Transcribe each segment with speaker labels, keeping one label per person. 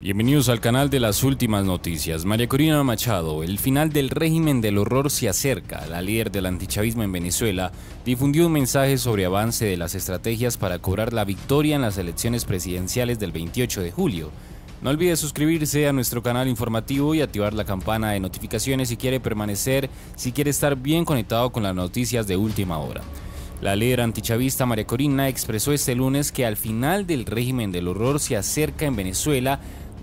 Speaker 1: Bienvenidos al canal de las últimas noticias. María Corina Machado, el final del régimen del horror se acerca. La líder del antichavismo en Venezuela difundió un mensaje sobre avance de las estrategias para cobrar la victoria en las elecciones presidenciales del 28 de julio. No olvide suscribirse a nuestro canal informativo y activar la campana de notificaciones si quiere permanecer, si quiere estar bien conectado con las noticias de última hora. La líder antichavista María Corina expresó este lunes que al final del régimen del horror se acerca en Venezuela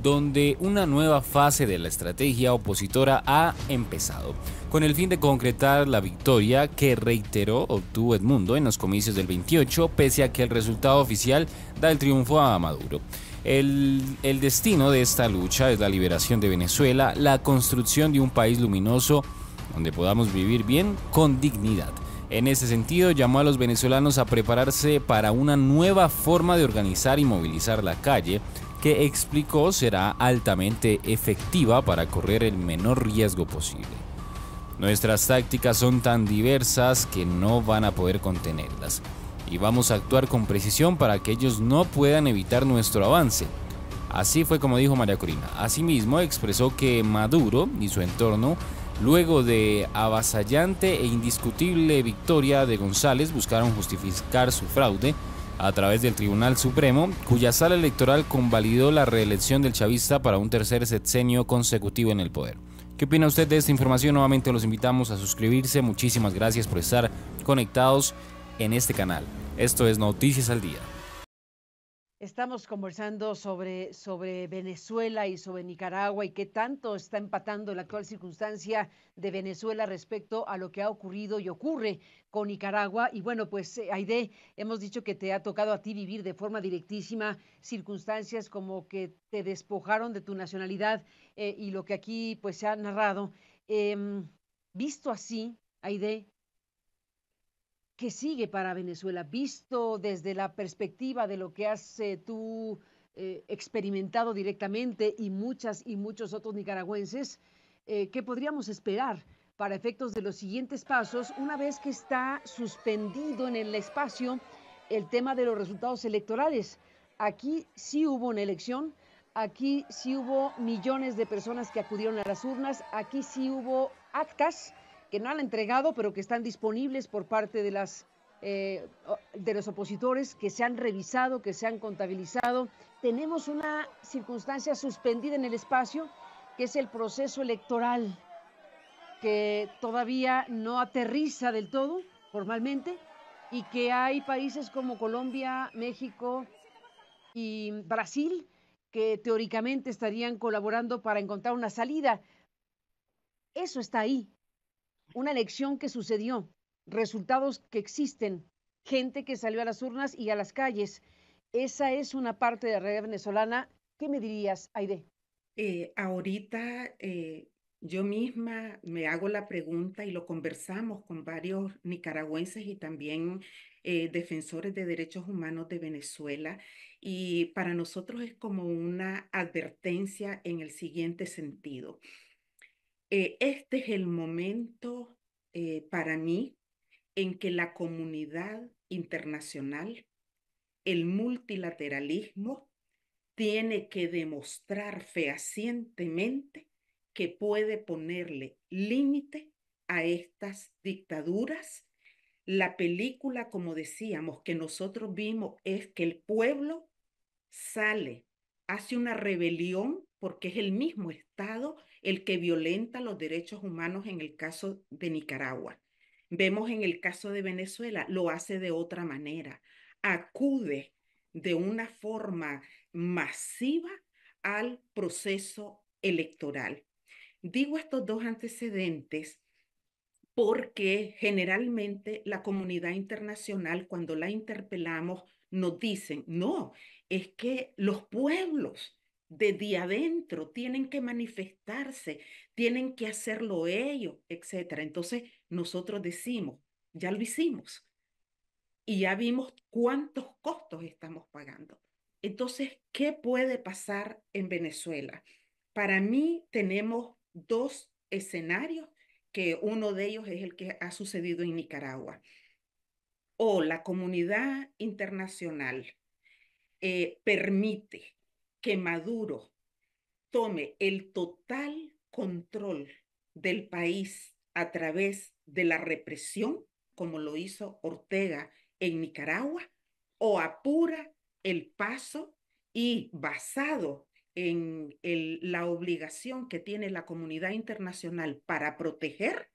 Speaker 1: donde una nueva fase de la estrategia opositora ha empezado, con el fin de concretar la victoria que reiteró obtuvo Edmundo en los comicios del 28, pese a que el resultado oficial da el triunfo a Maduro. El, el destino de esta lucha es la liberación de Venezuela, la construcción de un país luminoso donde podamos vivir bien con dignidad. En ese sentido, llamó a los venezolanos a prepararse para una nueva forma de organizar y movilizar la calle, que explicó será altamente efectiva para correr el menor riesgo posible. Nuestras tácticas son tan diversas que no van a poder contenerlas y vamos a actuar con precisión para que ellos no puedan evitar nuestro avance. Así fue como dijo María Corina. Asimismo, expresó que Maduro y su entorno, luego de avasallante e indiscutible victoria de González, buscaron justificar su fraude a través del Tribunal Supremo, cuya sala electoral convalidó la reelección del chavista para un tercer sexenio consecutivo en el poder. ¿Qué opina usted de esta información? Nuevamente los invitamos a suscribirse. Muchísimas gracias por estar conectados en este canal. Esto es Noticias al Día.
Speaker 2: Estamos conversando sobre, sobre Venezuela y sobre Nicaragua y qué tanto está empatando la actual circunstancia de Venezuela respecto a lo que ha ocurrido y ocurre con Nicaragua. Y bueno, pues eh, Aide, hemos dicho que te ha tocado a ti vivir de forma directísima circunstancias como que te despojaron de tu nacionalidad eh, y lo que aquí pues se ha narrado. Em, visto así, Aide, ¿Qué sigue para Venezuela, visto desde la perspectiva de lo que has eh, tú eh, experimentado directamente y muchas y muchos otros nicaragüenses? Eh, ¿Qué podríamos esperar para efectos de los siguientes pasos una vez que está suspendido en el espacio el tema de los resultados electorales? Aquí sí hubo una elección, aquí sí hubo millones de personas que acudieron a las urnas, aquí sí hubo actas que no han entregado, pero que están disponibles por parte de las eh, de los opositores que se han revisado, que se han contabilizado. Tenemos una circunstancia suspendida en el espacio, que es el proceso electoral, que todavía no aterriza del todo formalmente y que hay países como Colombia, México y Brasil que teóricamente estarían colaborando para encontrar una salida. Eso está ahí, una elección que sucedió, resultados que existen, gente que salió a las urnas y a las calles. Esa es una parte de la red venezolana. ¿Qué me dirías, Aide?
Speaker 3: Eh, ahorita eh, yo misma me hago la pregunta y lo conversamos con varios nicaragüenses y también eh, defensores de derechos humanos de Venezuela y para nosotros es como una advertencia en el siguiente sentido. este es el momento eh, para mí en que la comunidad internacional, el multilateralismo, tiene que demostrar fehacientemente que puede ponerle límite a estas dictaduras. La película, como decíamos, que nosotros vimos es que el pueblo sale, hace una rebelión porque es el mismo Estado el que violenta los derechos humanos en el caso de Nicaragua. Vemos en el caso de Venezuela, lo hace de otra manera, acude de una forma masiva al proceso electoral. Digo estos dos antecedentes porque generalmente la comunidad internacional, cuando la interpelamos, nos dicen, no, es que los pueblos día adentro, tienen que manifestarse, tienen que hacerlo ellos, etc. Entonces nosotros decimos, ya lo hicimos y ya vimos cuántos costos estamos pagando. Entonces, ¿qué puede pasar en Venezuela? Para mí tenemos dos escenarios, que uno de ellos es el que ha sucedido en Nicaragua. O la comunidad internacional eh, permite que Maduro tome el total control del país a través de la represión, como lo hizo Ortega en Nicaragua, o apura el paso y basado en la obligación que tiene la comunidad internacional para proteger,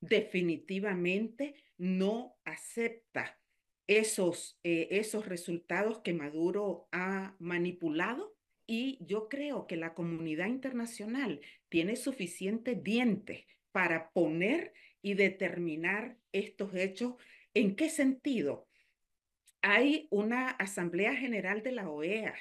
Speaker 3: definitivamente no acepta esos, eh, esos resultados que Maduro ha manipulado y yo creo que la comunidad internacional tiene suficiente dientes para poner y determinar estos hechos. ¿En qué sentido? Hay una Asamblea General de la OEA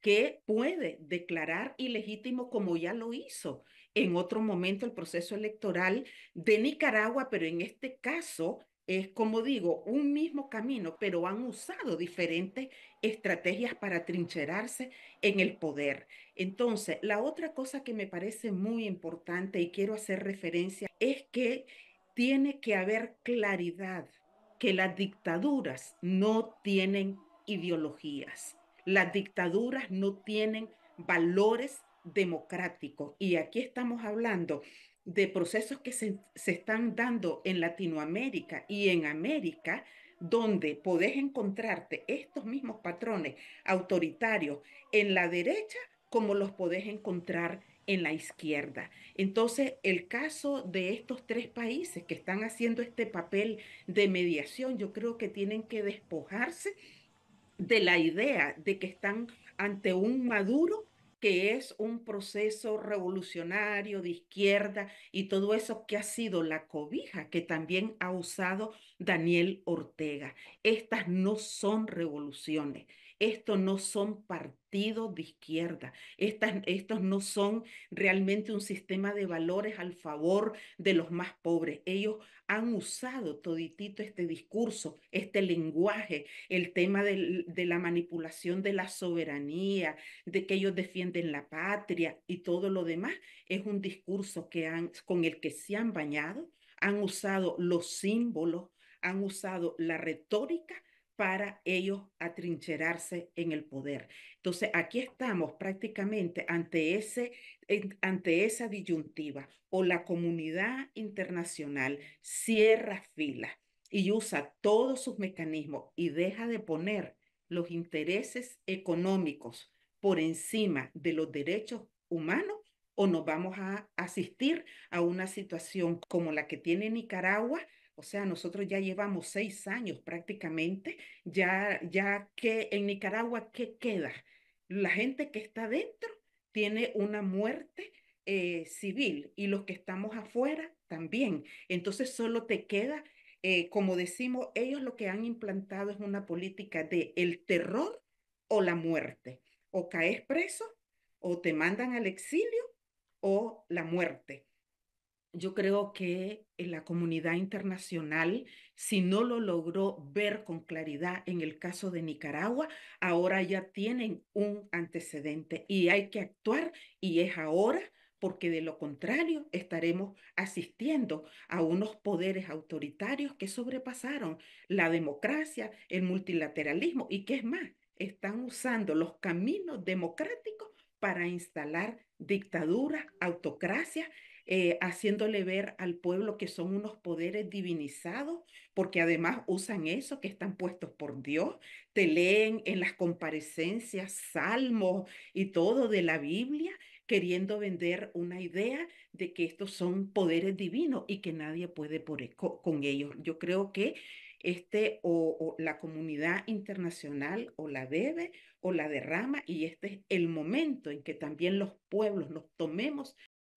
Speaker 3: que puede declarar ilegítimo, como ya lo hizo en otro momento, el proceso electoral de Nicaragua, pero en este caso es como digo, un mismo camino, pero han usado diferentes estrategias para trincherarse en el poder. Entonces, la otra cosa que me parece muy importante y quiero hacer referencia es que tiene que haber claridad, que las dictaduras no tienen ideologías, las dictaduras no tienen valores democráticos. Y aquí estamos hablando de procesos que se, están dando en Latinoamérica y en América, donde podés encontrarte estos mismos patrones autoritarios en la derecha como los podés encontrar en la izquierda. Entonces, el caso de estos tres países que están haciendo este papel de mediación, yo creo que tienen que despojarse de la idea de que están ante un Maduro que es un proceso revolucionario de izquierda y todo eso que ha sido la cobija que también ha usado Daniel Ortega. Estas no son revoluciones, estos no son partidos de izquierda, estos no son realmente un sistema de valores al favor de los más pobres. Ellos han usado toditito este discurso, este lenguaje, el tema de la manipulación de la soberanía, de que ellos defienden la patria y todo lo demás. Es un discurso que han, con el que se han bañado, han usado los símbolos, han usado la retórica para ellos atrincherarse en el poder. Entonces, aquí estamos prácticamente ante, ese, ante esa disyuntiva o la comunidad internacional cierra filas y usa todos sus mecanismos y deja de poner los intereses económicos por encima de los derechos humanos o nos vamos a asistir a una situación como la que tiene Nicaragua, o sea, nosotros ya llevamos seis años prácticamente, ya, ya que en Nicaragua, ¿qué queda? La gente que está dentro tiene una muerte eh, civil y los que estamos afuera también. Entonces solo te queda, eh, como decimos, ellos lo que han implantado es una política de el terror o la muerte. O caes preso, o te mandan al exilio, o la muerte yo creo que en la comunidad internacional, si no lo logró ver con claridad en el caso de Nicaragua, ahora ya tienen un antecedente y hay que actuar y es ahora porque de lo contrario estaremos asistiendo a unos poderes autoritarios que sobrepasaron la democracia, el multilateralismo y que es más, están usando los caminos democráticos para instalar dictaduras, autocracias eh, haciéndole ver al pueblo que son unos poderes divinizados, porque además usan eso, que están puestos por Dios, te leen en las comparecencias salmos y todo de la Biblia, queriendo vender una idea de que estos son poderes divinos y que nadie puede por, e, con ellos. Yo creo que este o, la comunidad internacional o la debe o la derrama y este es el momento en que también los pueblos nos tomemos